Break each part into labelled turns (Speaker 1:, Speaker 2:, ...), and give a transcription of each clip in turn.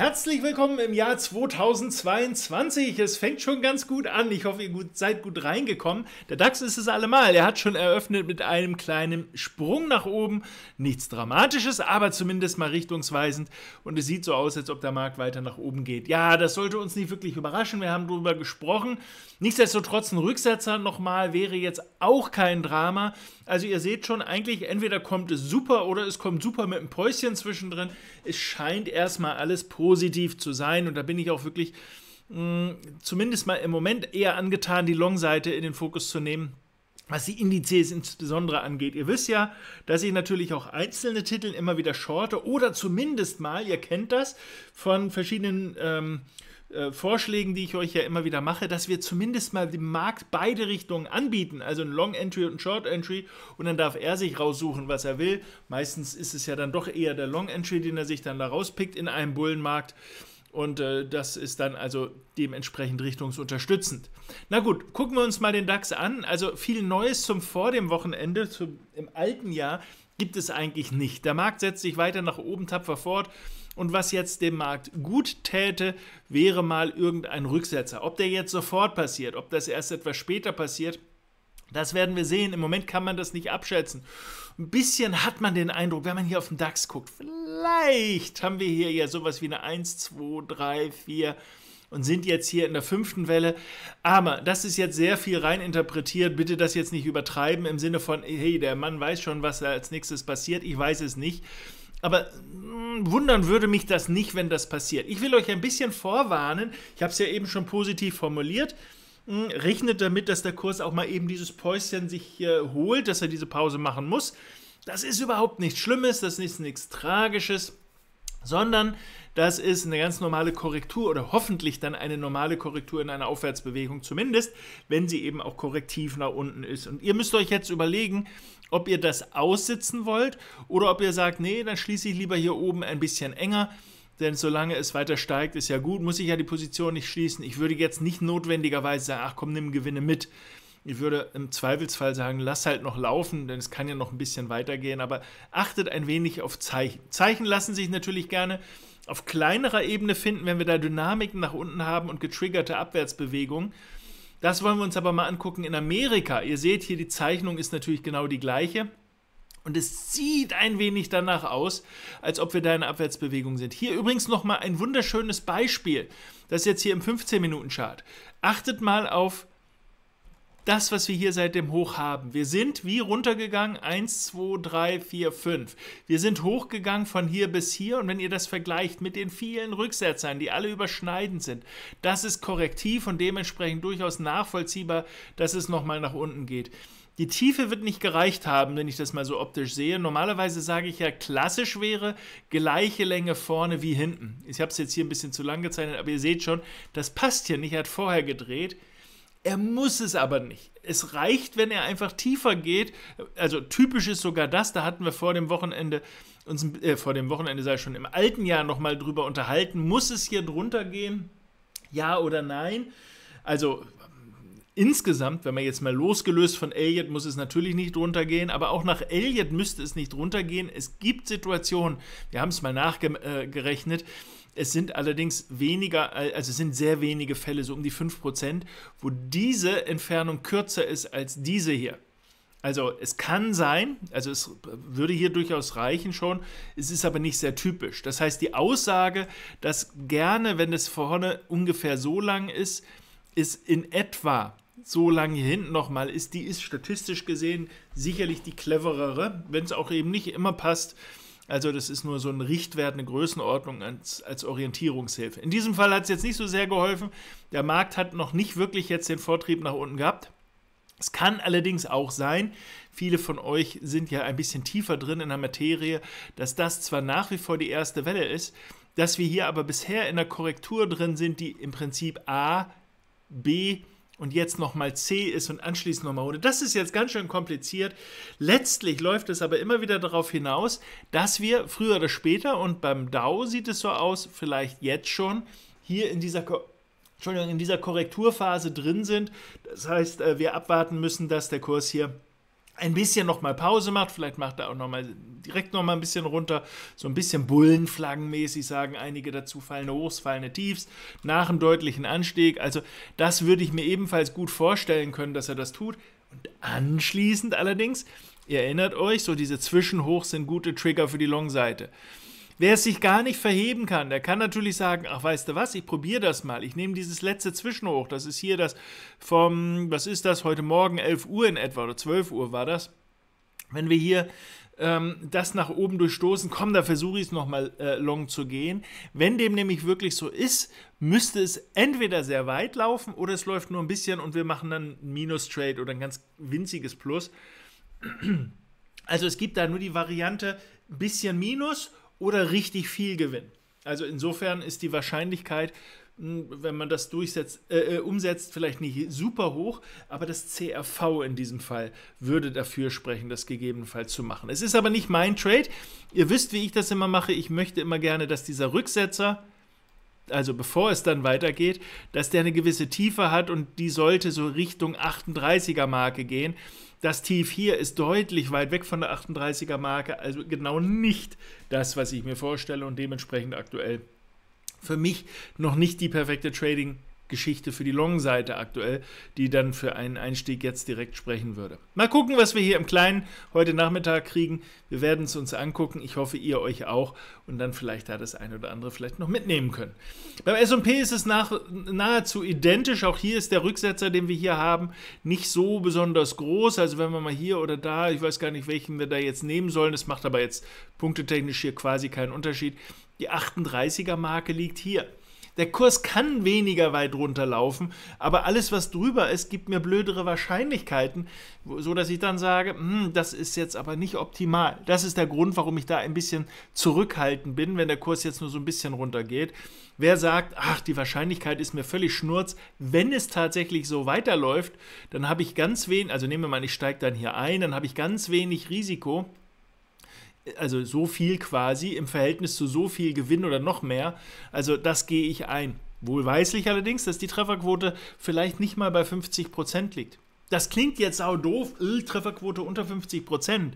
Speaker 1: Herzlich willkommen im Jahr 2022. Es fängt schon ganz gut an. Ich hoffe, ihr gut, seid gut reingekommen. Der DAX ist es allemal. Er hat schon eröffnet mit einem kleinen Sprung nach oben. Nichts Dramatisches, aber zumindest mal richtungsweisend. Und es sieht so aus, als ob der Markt weiter nach oben geht. Ja, das sollte uns nicht wirklich überraschen. Wir haben darüber gesprochen. Nichtsdestotrotz ein Rücksetzer nochmal wäre jetzt auch kein Drama. Also ihr seht schon, eigentlich entweder kommt es super oder es kommt super mit einem Päuschen zwischendrin. Es scheint erstmal alles positiv positiv zu sein. Und da bin ich auch wirklich mh, mm, zumindest mal im Moment eher angetan, die Long-Seite in den Fokus zu nehmen was die Indizes insbesondere angeht. Ihr wisst ja, dass ich natürlich auch einzelne Titel immer wieder shorte oder zumindest mal, ihr kennt das, von verschiedenen ähm, äh, Vorschlägen, die ich euch ja immer wieder mache, dass wir zumindest mal dem Markt beide Richtungen anbieten, also ein Long Entry und ein Short Entry und dann darf er sich raussuchen, was er will. Meistens ist es ja dann doch eher der Long Entry, den er sich dann da rauspickt in einem Bullenmarkt. Und äh, das ist dann also dementsprechend richtungsunterstützend. Na gut, gucken wir uns mal den DAX an. Also viel Neues zum vor dem Wochenende, zum, im alten Jahr, gibt es eigentlich nicht. Der Markt setzt sich weiter nach oben tapfer fort. Und was jetzt dem Markt gut täte, wäre mal irgendein Rücksetzer. Ob der jetzt sofort passiert, ob das erst etwas später passiert, das werden wir sehen. Im Moment kann man das nicht abschätzen. Ein bisschen hat man den Eindruck, wenn man hier auf den DAX guckt, vielleicht haben wir hier ja sowas wie eine 1, 2, 3, 4 und sind jetzt hier in der fünften Welle. Aber das ist jetzt sehr viel rein interpretiert. Bitte das jetzt nicht übertreiben im Sinne von, hey, der Mann weiß schon, was da als nächstes passiert. Ich weiß es nicht. Aber mh, hm, wundern würde mich das nicht, wenn das passiert. Ich will euch ein bisschen vorwarnen. Ich habe es ja eben schon positiv formuliert. Mh, hm, rechnet damit, dass der Kurs auch mal eben dieses Päuschen sich äh, holt, dass er diese Pause machen muss. Das ist überhaupt nichts Schlimmes, das ist nichts Tragisches sondern das ist eine ganz normale Korrektur oder hoffentlich dann eine normale Korrektur in einer Aufwärtsbewegung, zumindest wenn sie eben auch korrektiv nach unten ist. Und ihr müsst euch jetzt überlegen, ob ihr das aussitzen wollt oder ob ihr sagt, nee, dann schließe ich lieber hier oben ein bisschen enger. Denn solange es weiter steigt, ist ja gut, muss ich ja die Position nicht schließen. Ich würde jetzt nicht notwendigerweise sagen, ach komm, nimm Gewinne mit. Ich würde im Zweifelsfall sagen, lass halt noch laufen, denn es kann ja noch ein bisschen weitergehen, aber achtet ein wenig auf Zeichen. Zeichen lassen sich natürlich gerne auf kleinerer Ebene finden, wenn wir da Dynamiken nach unten haben und getriggerte Abwärtsbewegungen. Das wollen wir uns aber mal angucken in Amerika. Ihr seht hier, die Zeichnung ist natürlich genau die gleiche. Und es sieht ein wenig danach aus, als ob wir da in Abwärtsbewegung sind. Hier übrigens nochmal ein wunderschönes Beispiel. Das ist jetzt hier im 15-Minuten-Chart. Achtet mal auf das, was wir hier seit dem Hoch haben. Wir sind wie runtergegangen, 1, 2, 3, 4, 5. Wir sind hochgegangen von hier bis hier und wenn ihr das vergleicht mit den vielen Rücksetzern, die alle überschneidend sind, das ist korrektiv und dementsprechend durchaus nachvollziehbar, dass es nochmal nach unten geht. Die Tiefe wird nicht gereicht haben, wenn ich das mal so optisch sehe. Normalerweise sage ich ja, klassisch wäre gleiche Länge vorne wie hinten. Ich habe es jetzt hier ein bisschen zu lang gezeichnet, aber ihr seht schon, das passt hier nicht. Er hat vorher gedreht. Er muss es aber nicht. Es reicht, wenn er einfach tiefer geht. Also typisch ist sogar das, da hatten wir vor dem Wochenende uns äh, vor dem Wochenende sei schon im alten Jahr noch mal drüber unterhalten, muss es hier drunter gehen? Ja oder nein? Also insgesamt, wenn man jetzt mal losgelöst von Elliot, muss es natürlich nicht drunter gehen, aber auch nach Elliot müsste es nicht drunter gehen. Es gibt Situationen, wir haben es mal nachgerechnet, äh, es sind allerdings weniger, äh, also es sind sehr wenige Fälle, so um die 5%, wo diese Entfernung kürzer ist als diese hier. Also es kann sein, also es würde hier durchaus reichen schon, es ist aber nicht sehr typisch. Das heißt, die Aussage, dass gerne, wenn es vorne ungefähr so lang ist, ist in etwa so lang hier hinten nochmal ist, die ist statistisch gesehen sicherlich die cleverere, wenn es auch eben nicht immer passt. Also das ist nur so ein Richtwert, eine Größenordnung als, als Orientierungshilfe. In diesem Fall hat es jetzt nicht so sehr geholfen. Der Markt hat noch nicht wirklich jetzt den Vortrieb nach unten gehabt. Es kann allerdings auch sein, viele von euch sind ja ein bisschen tiefer drin in der Materie, dass das zwar nach wie vor die erste Welle ist, dass wir hier aber bisher in der Korrektur drin sind, die im Prinzip A, B und jetzt nochmal C ist und anschließend nochmal ohne. Das ist jetzt ganz schön kompliziert. Letztlich läuft es aber immer wieder darauf hinaus, dass wir früher oder später, und beim DAO sieht es so aus, vielleicht jetzt schon, hier in dieser Ko Entschuldigung, in dieser Korrekturphase drin sind. Das heißt, äh, wir abwarten müssen, dass der Kurs hier ein bisschen nochmal Pause macht, vielleicht macht er auch nochmal direkt nochmal ein bisschen runter, so ein bisschen bullenflaggenmäßig sagen einige dazu, fallende Hochs, fallende Tiefs, nach einem deutlichen Anstieg. Also das würde ich mir ebenfalls gut vorstellen können, dass er das tut. Und anschließend allerdings, ihr erinnert euch, so diese Zwischenhochs sind gute Trigger für die Long-Seite. Wer es sich gar nicht verheben kann, der kann natürlich sagen, ach weißt du was, ich probiere das mal. Ich nehme dieses letzte Zwischenhoch. Das ist hier das vom, was ist das, heute Morgen 11 Uhr in etwa oder 12 Uhr war das. Wenn wir hier ähm, das nach oben durchstoßen, komm, da versuche ich es nochmal äh, long zu gehen. Wenn dem nämlich wirklich so ist, müsste es entweder sehr weit laufen oder es läuft nur ein bisschen und wir machen dann ein Minus-Trade oder ein ganz winziges Plus. Also es gibt da nur die Variante ein bisschen Minus oder richtig viel gewinnen. Also insofern ist die Wahrscheinlichkeit, hm, wenn man das durchsetzt, äh, äh, umsetzt, vielleicht nicht super hoch, aber das CRV in diesem Fall würde dafür sprechen, das gegebenenfalls zu machen. Es ist aber nicht mein Trade. Ihr wisst, wie ich das immer mache. Ich möchte immer gerne, dass dieser Rücksetzer, also bevor es dann weitergeht, dass der eine gewisse Tiefe hat und die sollte so Richtung 38er Marke gehen. Das Tief hier ist deutlich weit weg von der 38er Marke, also genau nicht das, was ich mir vorstelle und dementsprechend aktuell für mich noch nicht die perfekte Trading Geschichte für die Long-Seite aktuell, die dann für einen Einstieg jetzt direkt sprechen würde. Mal gucken, was wir hier im Kleinen heute Nachmittag kriegen. Wir werden es uns angucken. Ich hoffe, ihr euch auch und dann vielleicht da das eine oder andere vielleicht noch mitnehmen können. Beim S&P ist es nach, nahezu identisch. Auch hier ist der Rücksetzer, den wir hier haben, nicht so besonders groß. Also wenn wir mal hier oder da, ich weiß gar nicht, welchen wir da jetzt nehmen sollen. Das macht aber jetzt punktetechnisch hier quasi keinen Unterschied. Die 38er-Marke liegt hier der Kurs kann weniger weit runterlaufen, aber alles, was drüber ist, gibt mir blödere Wahrscheinlichkeiten, so dass ich dann sage, hm, das ist jetzt aber nicht optimal. Das ist der Grund, warum ich da ein bisschen zurückhaltend bin, wenn der Kurs jetzt nur so ein bisschen runtergeht. Wer sagt, ach, die Wahrscheinlichkeit ist mir völlig schnurz, wenn es tatsächlich so weiterläuft, dann habe ich ganz wenig, also nehmen wir mal, ich steige dann hier ein, dann habe ich ganz wenig Risiko also so viel quasi im Verhältnis zu so viel Gewinn oder noch mehr. Also das gehe ich ein. Wohlweislich allerdings, dass die Trefferquote vielleicht nicht mal bei 50% liegt. Das klingt jetzt sau doof, Öl, äh, Trefferquote unter 50%.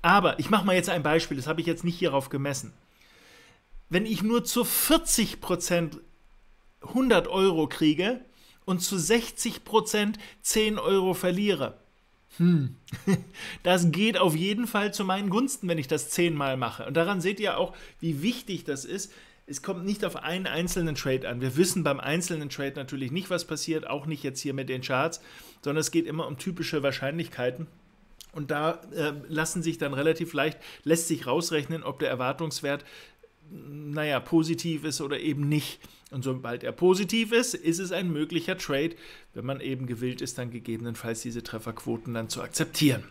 Speaker 1: Aber ich mache mal jetzt ein Beispiel, das habe ich jetzt nicht hierauf gemessen. Wenn ich nur zu 40% 100 Euro kriege und zu 60% 10 Euro verliere, hm. Das geht auf jeden Fall zu meinen Gunsten, wenn ich das zehnmal mache. Und daran seht ihr auch, wie wichtig das ist. Es kommt nicht auf einen einzelnen Trade an. Wir wissen beim einzelnen Trade natürlich nicht, was passiert, auch nicht jetzt hier mit den Charts, sondern es geht immer um typische Wahrscheinlichkeiten. Und da äh, lassen sich dann relativ leicht, lässt sich rausrechnen, ob der Erwartungswert naja, positiv ist oder eben nicht. Und sobald er positiv ist, ist es ein möglicher Trade, wenn man eben gewillt ist, dann gegebenenfalls diese Trefferquoten dann zu akzeptieren.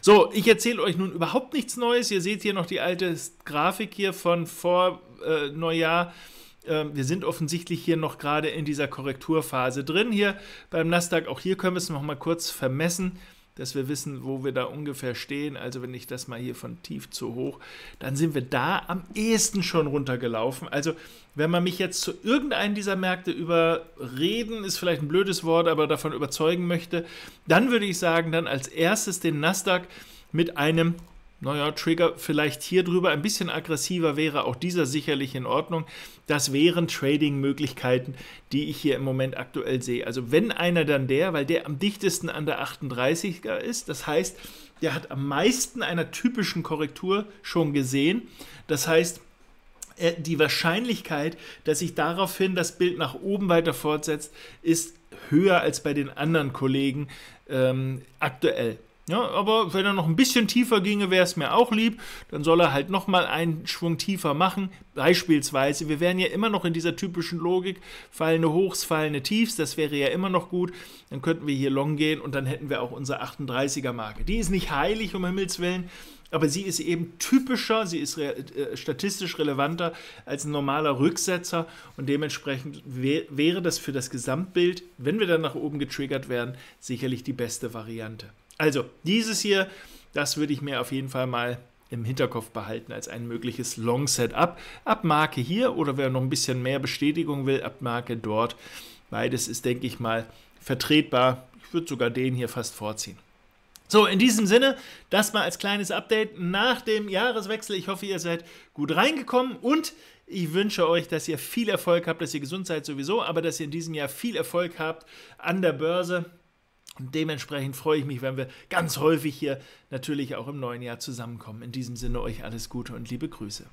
Speaker 1: So, ich erzähle euch nun überhaupt nichts Neues. Ihr seht hier noch die alte Grafik hier von vor äh, Neujahr. Ähm, wir sind offensichtlich hier noch gerade in dieser Korrekturphase drin. Hier beim Nasdaq, auch hier können wir es nochmal kurz vermessen dass wir wissen, wo wir da ungefähr stehen. Also wenn ich das mal hier von tief zu hoch, dann sind wir da am ehesten schon runtergelaufen. Also wenn man mich jetzt zu irgendeinem dieser Märkte überreden, ist vielleicht ein blödes Wort, aber davon überzeugen möchte, dann würde ich sagen, dann als erstes den Nasdaq mit einem naja, Trigger vielleicht hier drüber ein bisschen aggressiver wäre, auch dieser sicherlich in Ordnung. Das wären Trading-Möglichkeiten, die ich hier im Moment aktuell sehe. Also wenn einer dann der, weil der am dichtesten an der 38er ist, das heißt, der hat am meisten einer typischen Korrektur schon gesehen. Das heißt, äh, die Wahrscheinlichkeit, dass sich daraufhin das Bild nach oben weiter fortsetzt, ist höher als bei den anderen Kollegen ähm, aktuell. Ja, aber wenn er noch ein bisschen tiefer ginge, wäre es mir auch lieb. Dann soll er halt nochmal einen Schwung tiefer machen. Beispielsweise, wir wären ja immer noch in dieser typischen Logik, fallende Hochs, fallende Tiefs, das wäre ja immer noch gut. Dann könnten wir hier long gehen und dann hätten wir auch unsere 38er-Marke. Die ist nicht heilig, um Himmels Willen, aber sie ist eben typischer, sie ist re äh, statistisch relevanter als ein normaler Rücksetzer und dementsprechend wäre das für das Gesamtbild, wenn wir dann nach oben getriggert werden, sicherlich die beste Variante. Also, dieses hier, das würde ich mir auf jeden Fall mal im Hinterkopf behalten als ein mögliches Long Setup. Ab Marke hier oder wer noch ein bisschen mehr Bestätigung will, ab Marke dort. Beides ist, denke ich mal, vertretbar. Ich würde sogar den hier fast vorziehen. So, in diesem Sinne, das mal als kleines Update nach dem Jahreswechsel. Ich hoffe, ihr seid gut reingekommen und ich wünsche euch, dass ihr viel Erfolg habt, dass ihr gesund seid sowieso, aber dass ihr in diesem Jahr viel Erfolg habt an der Börse, und dementsprechend freue ich mich, wenn wir ganz häufig hier natürlich auch im neuen Jahr zusammenkommen. In diesem Sinne euch alles Gute und liebe Grüße.